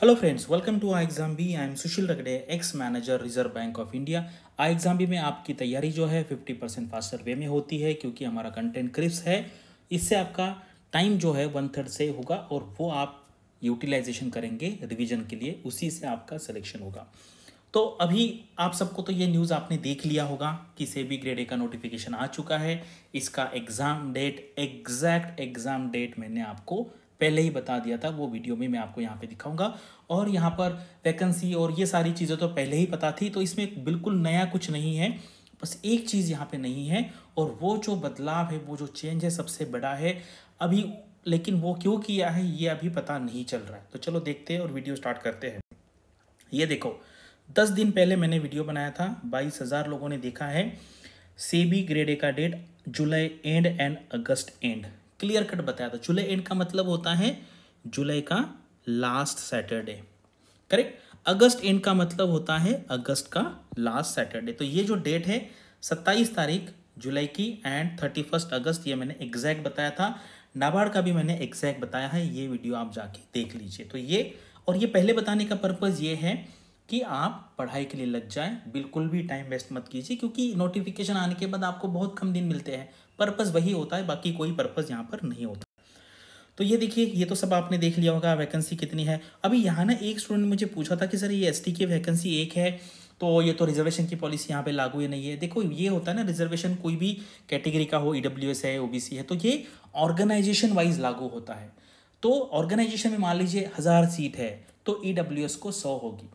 hello friends welcome to I exam B I am Sushil Ragade ex manager Reserve Bank of India I exam B में आपकी तैयारी जो है 50 percent faster way में होती है क्योंकि हमारा कंटेंट क्रिप्स है इससे आपका टाइम जो है वन थर्ड से होगा और वो आप यूटिलाइजेशन करेंगे रिविजन के लिए उसी से आपका सिलेक्शन होगा तो अभी आप सबको तो ये न्यूज़ आपने देख लिया होगा कि से भी ग्रेड ए का नोटिफिकेशन आ चुका है इसका exam date exact exam date मैंने आपको पहले ही बता दिया था वो वीडियो में मैं आपको यहाँ पे दिखाऊंगा और यहाँ पर वैकेंसी और ये सारी चीज़ें तो पहले ही पता थी तो इसमें बिल्कुल नया कुछ नहीं है बस एक चीज़ यहाँ पे नहीं है और वो जो बदलाव है वो जो चेंज है सबसे बड़ा है अभी लेकिन वो क्यों किया है ये अभी पता नहीं चल रहा है तो चलो देखते हैं और वीडियो स्टार्ट करते हैं ये देखो दस दिन पहले मैंने वीडियो बनाया था बाईस हज़ार लोगों ने देखा है सेबी ग्रेड ए का डेट जुलाई एंड एंड अगस्त एंड क्लियर कट बताया था जुलाई एंड का मतलब होता है जुलाई का लास्ट सैटरडे करेक्ट अगस्त एंड का मतलब होता है अगस्त का लास्ट सैटरडे तो ये जो डेट है सत्ताईस तारीख जुलाई की एंड थर्टी फर्स्ट अगस्त ये मैंने एग्जैक्ट बताया था नाबार्ड का भी मैंने एग्जैक्ट बताया है ये वीडियो आप जाके देख लीजिए तो ये और ये पहले बताने का पर्पज़ ये है कि आप पढ़ाई के लिए लग जाएं बिल्कुल भी टाइम वेस्ट मत कीजिए क्योंकि नोटिफिकेशन आने के बाद आपको बहुत कम दिन मिलते हैं पर्पज़ वही होता है बाकी कोई पर्पज़ यहाँ पर नहीं होता तो ये देखिए ये तो सब आपने देख लिया होगा वैकेंसी कितनी है अभी यहाँ ना एक स्टूडेंट मुझे पूछा था कि सर ये एसटी की वैकेंसी एक है तो ये तो रिजर्वेशन की पॉलिसी यहाँ पे लागू ही नहीं है देखो ये होता है ना रिजर्वेशन कोई भी कैटेगरी का हो ई e है ओ है तो ये ऑर्गेनाइजेशन वाइज लागू होता है तो ऑर्गेनाइजेशन में मान लीजिए हज़ार सीट है तो ई e को सौ होगी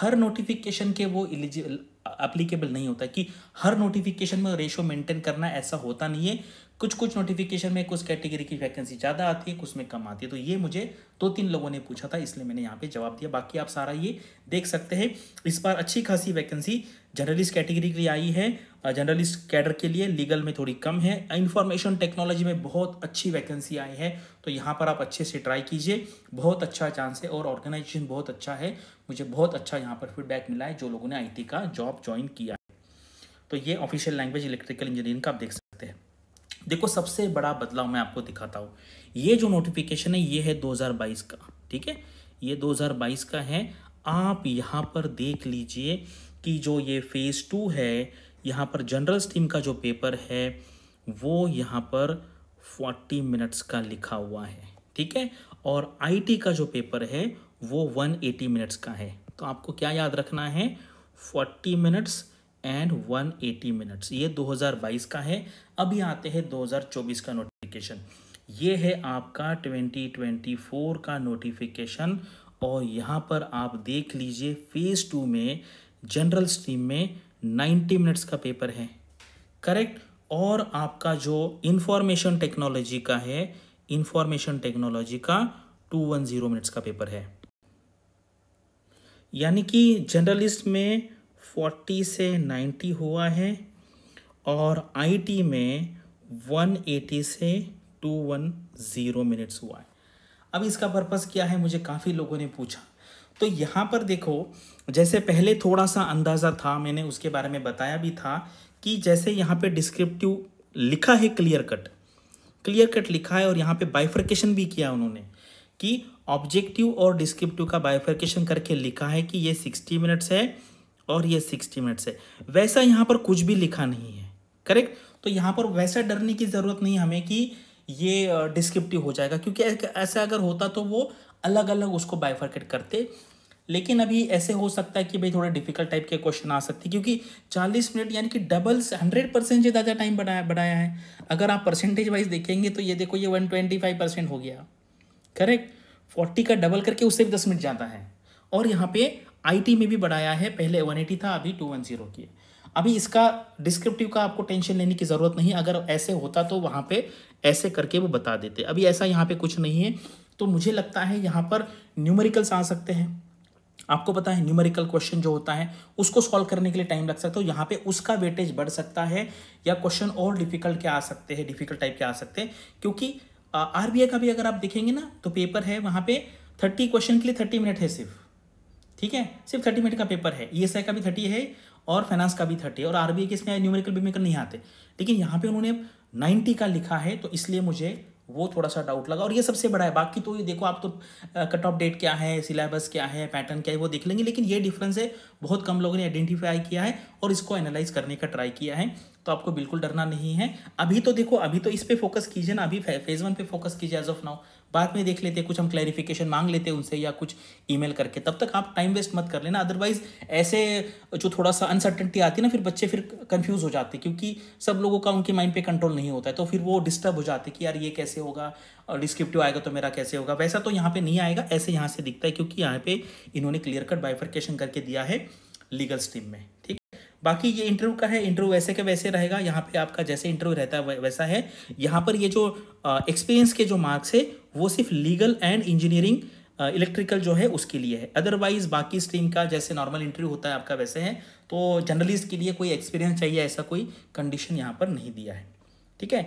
हर नोटिफिकेशन के वो एलिजिबल अप्लीकेबल नहीं होता कि हर नोटिफिकेशन में रेशो मेंटेन करना ऐसा होता नहीं है कुछ कुछ नोटिफिकेशन में कुछ कैटेगरी की वैकेंसी ज़्यादा आती है कुछ में कम आती है तो ये मुझे दो तीन लोगों ने पूछा था इसलिए मैंने यहाँ पे जवाब दिया बाकी आप सारा ये देख सकते हैं इस बार अच्छी खासी वैकेंसी जर्नलिस्ट कैटेगरी के लिए आई है जर्नलिस्ट कैडर के लिए लीगल में थोड़ी कम है इंफॉर्मेशन टेक्नोलॉजी में बहुत अच्छी वैकेंसी आई है तो यहाँ पर आप अच्छे से ट्राई कीजिए बहुत अच्छा चांस है और ऑर्गेनाइजेशन बहुत अच्छा है मुझे बहुत अच्छा यहाँ पर फीडबैक मिला है जो लोगों ने आई का जॉब ज्वाइन किया है तो ये ऑफिशियल लैंग्वेज इलेक्ट्रिकल इंजीनियरिंग का आप देख सकते देखो सबसे बड़ा बदलाव मैं आपको दिखाता हूँ ये जो नोटिफिकेशन है ये है 2022 का ठीक है ये 2022 का है आप यहाँ पर देख लीजिए कि जो ये फेज़ टू है यहाँ पर जनरल स्टीम का जो पेपर है वो यहाँ पर 40 मिनट्स का लिखा हुआ है ठीक है और आईटी का जो पेपर है वो 180 मिनट्स का है तो आपको क्या याद रखना है 40 मिनट्स एंड 180 मिनट्स ये 2022 का है अभी आते हैं 2024 का नोटिफिकेशन ये है आपका 2024 का नोटिफिकेशन और यहाँ पर आप देख लीजिए फेज़ टू में जनरल स्ट्रीम में 90 मिनट्स का पेपर है करेक्ट और आपका जो इंफॉर्मेशन टेक्नोलॉजी का है इंफॉर्मेशन टेक्नोलॉजी का 210 मिनट्स का पेपर है यानी कि जर्नलिस्ट में फोर्टी से नाइन्टी हुआ है और आईटी में वन एटी से टू वन जीरो मिनट्स हुआ है अब इसका पर्पज़ क्या है मुझे काफ़ी लोगों ने पूछा तो यहाँ पर देखो जैसे पहले थोड़ा सा अंदाज़ा था मैंने उसके बारे में बताया भी था कि जैसे यहाँ पे डिस्क्रिप्टिव लिखा है क्लियर कट क्लियर कट लिखा है और यहाँ पे बाइफर्केशन भी किया उन्होंने कि ऑब्जेक्टिव और डिस्क्रिप्टिव का बाइफर्केशन करके लिखा है कि ये सिक्सटी मिनट्स है और ये सिक्सटी मिनट्स है वैसा यहाँ पर कुछ भी लिखा नहीं है करेक्ट तो यहाँ पर वैसा डरने की ज़रूरत नहीं हमें कि ये डिस्क्रिप्टिव हो जाएगा क्योंकि ऐसा अगर होता तो वो अलग अलग उसको बाइफर्केट करते लेकिन अभी ऐसे हो सकता है कि भाई थोड़ा डिफिकल्ट टाइप के क्वेश्चन आ सकते हैं क्योंकि 40 मिनट यानी कि डबल हंड्रेड परसेंट ज़्यादा टाइम बढ़ाया बढ़ाया है अगर आप परसेंटेज वाइज देखेंगे तो ये देखो ये वन ट्वेंटी फाइव परसेंट हो गया करेक्ट फोर्टी का डबल करके उससे भी दस मिनट जाता है और यहाँ पे आईटी में भी बढ़ाया है पहले 180 था अभी 210 की अभी इसका डिस्क्रिप्टिव का आपको टेंशन लेने की ज़रूरत नहीं अगर ऐसे होता तो वहाँ पे ऐसे करके वो बता देते अभी ऐसा यहाँ पे कुछ नहीं है तो मुझे लगता है यहाँ पर न्यूमेरिकल्स आ सकते हैं आपको पता है न्यूमेरिकल क्वेश्चन जो होता है उसको सॉल्व करने के लिए टाइम लग सकता है तो यहाँ पे उसका वेटेज बढ़ सकता है या क्वेश्चन और डिफिकल्ट के आ सकते हैं डिफिकल्ट टाइप के आ सकते हैं क्योंकि आर का भी अगर आप देखेंगे ना तो पेपर है वहाँ पे थर्टी क्वेश्चन के लिए थर्टी मिनट है सिर्फ ठीक है सिर्फ थर्टी मिनट का पेपर है ई e का भी थर्टी है और फाइनेंस का भी थर्टी है और आरबीआई के इसमें न्यूमेरिकल मेकर नहीं आते लेकिन यहाँ पे उन्होंने नाइन्टी का लिखा है तो इसलिए मुझे वो थोड़ा सा डाउट लगा और ये सबसे बड़ा है बाकी तो ये देखो आप तो कट ऑफ डेट क्या है सिलेबस क्या है पैटर्न क्या है वो देख लेंगे लेकिन ये डिफरेंस है बहुत कम लोगों ने आइडेंटिफाई किया है और इसको एनालाइज करने का ट्राई किया है तो आपको बिल्कुल डरना नहीं है अभी तो देखो अभी तो इस पर फोकस कीजिए ना अभी फेज़ वन पे फोकस कीजिए एज ऑफ नाउ बाद में देख लेते हैं कुछ हम क्लैरिफिकेशन मांग लेते हैं उनसे या कुछ ईमेल करके तब तक आप टाइम वेस्ट मत कर लेना अदरवाइज ऐसे जो थोड़ा सा अनसर्टेंटी आती है ना फिर बच्चे फिर कंफ्यूज हो जाते हैं क्योंकि सब लोगों का उनके माइंड पे कंट्रोल नहीं होता है तो फिर वो डिस्टर्ब हो जाते कि यार ये कैसे होगा और डिस्क्रिप्टिव आएगा तो मेरा कैसे होगा वैसा तो यहाँ पे नहीं आएगा ऐसे यहाँ से दिखता है क्योंकि यहाँ पे इन्होंने क्लियर कट बाइफर्केशन करके दिया है लीगल स्ट्रीम में बाकी ये इंटरव्यू का है इंटरव्यू वैसे के वैसे रहेगा यहाँ पे आपका जैसे इंटरव्यू रहता है वैसा है यहाँ पर ये जो एक्सपीरियंस के जो मार्क्स है वो सिर्फ लीगल एंड इंजीनियरिंग इलेक्ट्रिकल जो है उसके लिए है अदरवाइज बाकी स्ट्रीम का जैसे नॉर्मल इंटरव्यू होता है आपका वैसे है तो जर्नलिस्ट के लिए कोई एक्सपीरियंस चाहिए ऐसा कोई कंडीशन यहाँ पर नहीं दिया है ठीक है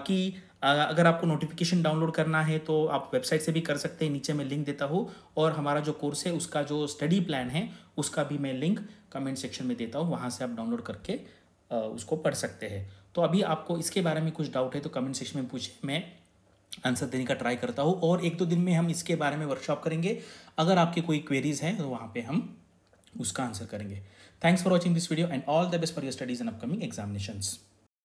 बाकी अगर आपको नोटिफिकेशन डाउनलोड करना है तो आप वेबसाइट से भी कर सकते हैं नीचे मैं लिंक देता हूँ और हमारा जो कोर्स है उसका जो स्टडी प्लान है उसका भी मैं लिंक कमेंट सेक्शन में देता हूँ वहाँ से आप डाउनलोड करके उसको पढ़ सकते हैं तो अभी आपको इसके बारे में कुछ डाउट है तो कमेंट सेक्शन में पूछे मैं आंसर देने का ट्राई करता हूँ और एक दो दिन में हम इसके बारे में वर्कशॉप करेंगे अगर आपकी कोई क्वेरीज हैं तो वहाँ पर हम उसका आंसर करेंगे thanks for watching this video and all the best for your studies and upcoming examinations